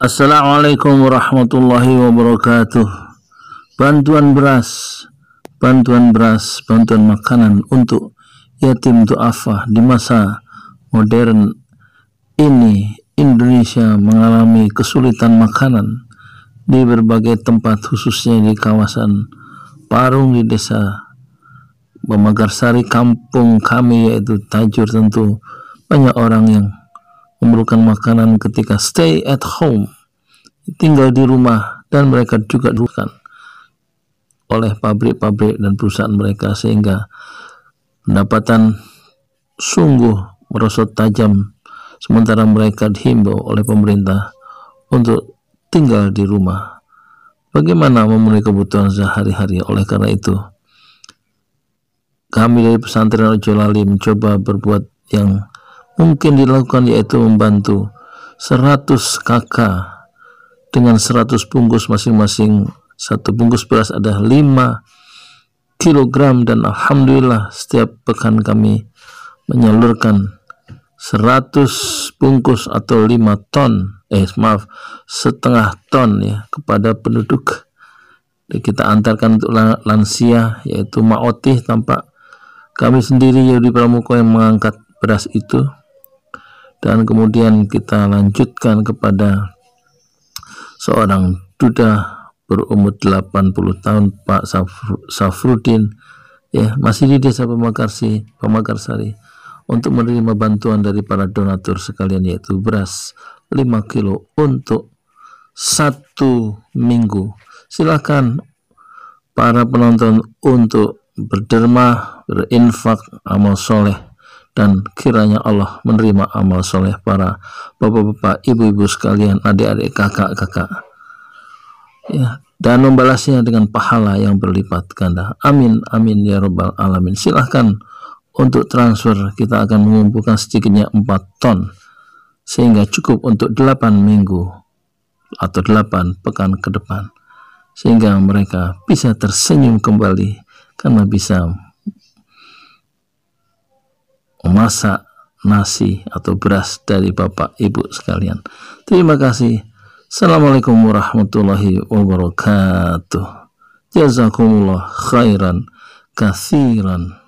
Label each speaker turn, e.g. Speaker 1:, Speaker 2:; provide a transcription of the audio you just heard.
Speaker 1: Assalamualaikum warahmatullahi wabarakatuh. Bantuan beras, bantuan beras, bantuan makanan untuk yatim du'afa di masa modern ini Indonesia mengalami kesulitan makanan di berbagai tempat khususnya di kawasan Parung di desa Bamagarsari kampung kami yaitu Tajur tentu banyak orang yang memerlukan makanan ketika stay at home, tinggal di rumah, dan mereka juga diperlukan oleh pabrik-pabrik dan perusahaan mereka sehingga pendapatan sungguh merosot tajam sementara mereka dihimbau oleh pemerintah untuk tinggal di rumah. Bagaimana memenuhi kebutuhan sehari-hari? Oleh karena itu, kami dari pesantren Ojolali mencoba berbuat yang mungkin dilakukan yaitu membantu 100 kakak dengan 100 bungkus masing-masing satu bungkus beras ada 5 kg dan alhamdulillah setiap pekan kami menyalurkan 100 bungkus atau 5 ton eh maaf setengah ton ya kepada penduduk kita antarkan untuk lansia yaitu maotih tampak kami sendiri Yudi Pramuko yang mengangkat beras itu dan kemudian kita lanjutkan kepada seorang duda berumur 80 tahun Pak Safrudin ya masih di desa Pemakarsi Pemakarsari untuk menerima bantuan dari para donatur sekalian yaitu beras 5 kilo untuk satu minggu silakan para penonton untuk berderma berinfak amal soleh dan kiranya Allah menerima amal soleh para bapak-bapak, ibu-ibu sekalian, adik-adik, kakak-kakak. Ya, dan membalasnya dengan pahala yang berlipat ganda. Amin, amin ya robbal alamin. Silahkan untuk transfer kita akan mengumpulkan sedikitnya 4 ton sehingga cukup untuk 8 minggu atau 8 pekan ke depan sehingga mereka bisa tersenyum kembali karena bisa memasak nasi atau beras dari Bapak Ibu sekalian. Terima kasih. Assalamualaikum warahmatullahi wabarakatuh. Jazakumullah khairan kathiran.